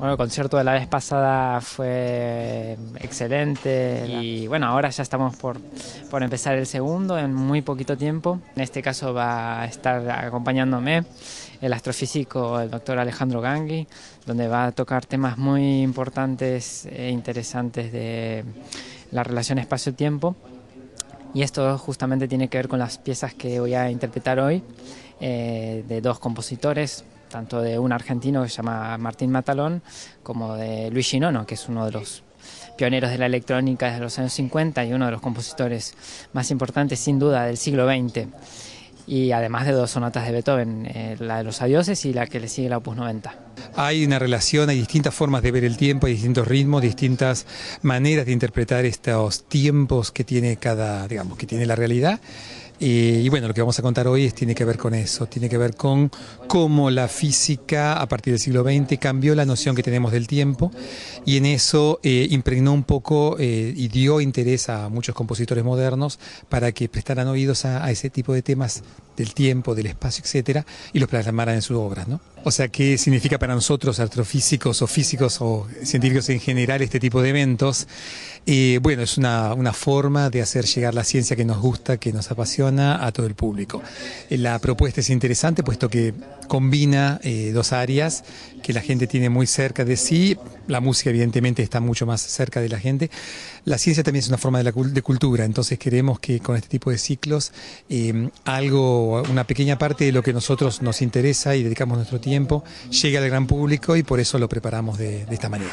Bueno, el concierto de la vez pasada fue excelente y bueno, ahora ya estamos por, por empezar el segundo en muy poquito tiempo. En este caso va a estar acompañándome el astrofísico, el doctor Alejandro Gangui, donde va a tocar temas muy importantes e interesantes de la relación espacio-tiempo. Y esto justamente tiene que ver con las piezas que voy a interpretar hoy eh, de dos compositores, tanto de un argentino que se llama Martín Matalón como de Luis Ginono, que es uno de los pioneros de la electrónica desde los años 50 y uno de los compositores más importantes sin duda del siglo XX. Y además de dos sonatas de Beethoven, eh, la de los Adióses y la que le sigue la opus 90. Hay una relación, hay distintas formas de ver el tiempo, hay distintos ritmos, distintas maneras de interpretar estos tiempos que tiene cada, digamos, que tiene la realidad eh, y bueno, lo que vamos a contar hoy tiene que ver con eso, tiene que ver con cómo la física a partir del siglo XX cambió la noción que tenemos del tiempo y en eso eh, impregnó un poco eh, y dio interés a muchos compositores modernos para que prestaran oídos a, ese tipo de temas del tiempo, del espacio, etcétera, y los plasmaran en sus obras, O sea, ¿qué significa para nosotros, astrofísicos o físicos o científicos en general, este tipo de eventos? bueno, es una, una forma de hacer llegar la ciencia que nos gusta, que nos apasiona a todo el público. Eh, la propuesta es interesante puesto que combina eh, dos áreas que la gente tiene muy cerca de sí, la música evidentemente está mucho más cerca de la gente, la ciencia también es una forma de, cultura, entonces queremos que con este tipo de ciclos eh, algo, una pequeña parte de lo que nosotros nos interesa y dedicamos nuestro tiempo llegue al gran público y por eso lo preparamos de esta manera.